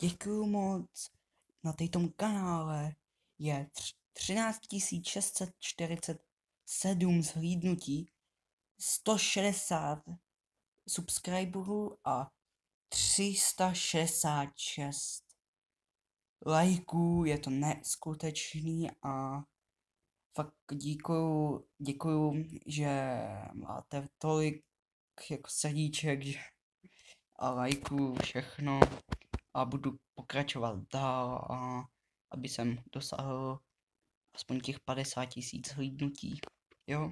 Děkuju moc. Na této kanále je 13 647 zhlídnutí, 160 subscriberů a 366 lajků, je to neskutečný a fakt děkuju, děkuju, že máte tolik jako srdíček že, a lajků, všechno a budu pokračovat dál, a aby jsem dosáhl aspoň těch 50 tisíc hlídnutí. Jo,